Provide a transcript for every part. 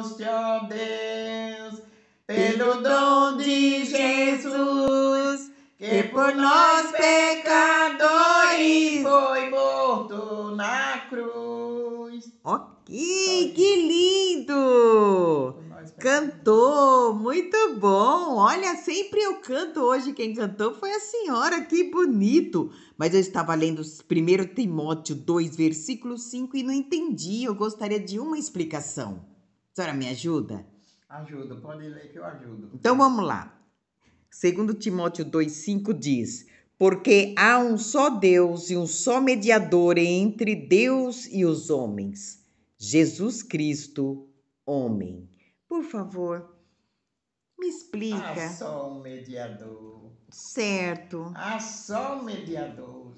mostre, ó Deus, pelo dom de Jesus, que por nós pecadores foi morto na cruz. Ok, que lindo! Cantou, muito bom. Olha, sempre eu canto hoje. Quem cantou foi a senhora, que bonito. Mas eu estava lendo 1 Timóteo 2, versículo 5 e não entendi. Eu gostaria de uma explicação. A senhora me ajuda? Ajuda, pode ler que eu ajudo. Então vamos lá. Segundo Timóteo 2,5 diz: Porque há um só Deus e um só mediador entre Deus e os homens, Jesus Cristo, homem. Por favor, me explica. Há só um mediador. Certo. Há só um mediador.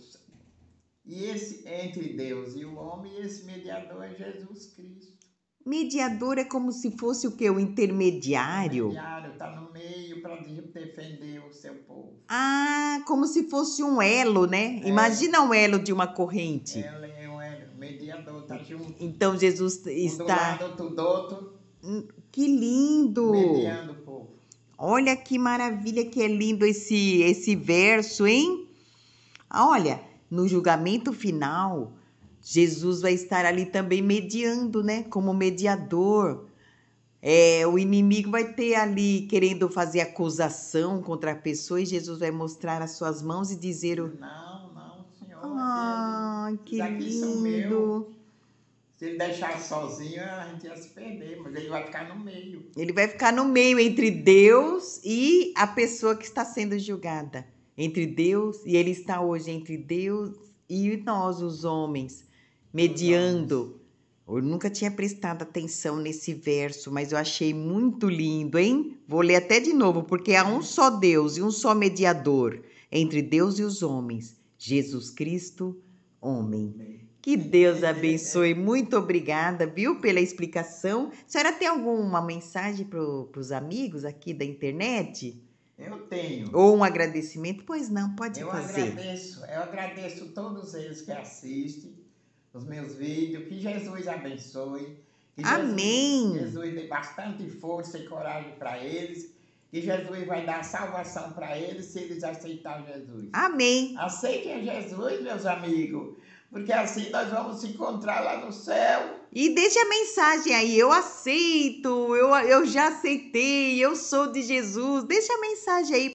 E esse entre Deus e o homem, esse mediador é Jesus Cristo. Mediador é como se fosse o que? O intermediário? Intermediário tá no meio para defender o seu povo. Ah, como se fosse um elo, né? É. Imagina um elo de uma corrente. é um elo, mediador, tá junto. Então Jesus está. Um do lado, outro do outro. Hum, que lindo! Mediando o povo. Olha que maravilha que é lindo esse, esse verso, hein? Ah, olha, no julgamento final Jesus vai estar ali também mediando, né? Como mediador. É, o inimigo vai ter ali querendo fazer acusação contra a pessoa e Jesus vai mostrar as suas mãos e dizer: o... Não, não, senhor. Ah, que lindo. Se ele deixar sozinho, a gente ia se perder, mas ele vai ficar no meio. Ele vai ficar no meio entre Deus e a pessoa que está sendo julgada. Entre Deus e ele está hoje entre Deus e nós, os homens mediando. Eu nunca tinha prestado atenção nesse verso, mas eu achei muito lindo, hein? Vou ler até de novo, porque há um uhum. só Deus e um só mediador entre Deus e os homens, Jesus Cristo, homem. Que Deus abençoe. Muito obrigada, viu, pela explicação. A senhora tem alguma mensagem para os amigos aqui da internet? Eu tenho. Ou um agradecimento? Pois não, pode eu fazer. Eu agradeço, eu agradeço todos eles que assistem os meus vídeos. Que Jesus abençoe. Que Amém. Jesus, Jesus dê bastante força e coragem para eles. Que Jesus vai dar salvação para eles se eles aceitarem Jesus. Amém. Aceitem Jesus, meus amigos. Porque assim nós vamos se encontrar lá no céu. E deixe a mensagem aí, eu aceito, eu, eu já aceitei, eu sou de Jesus. Deixe a mensagem aí.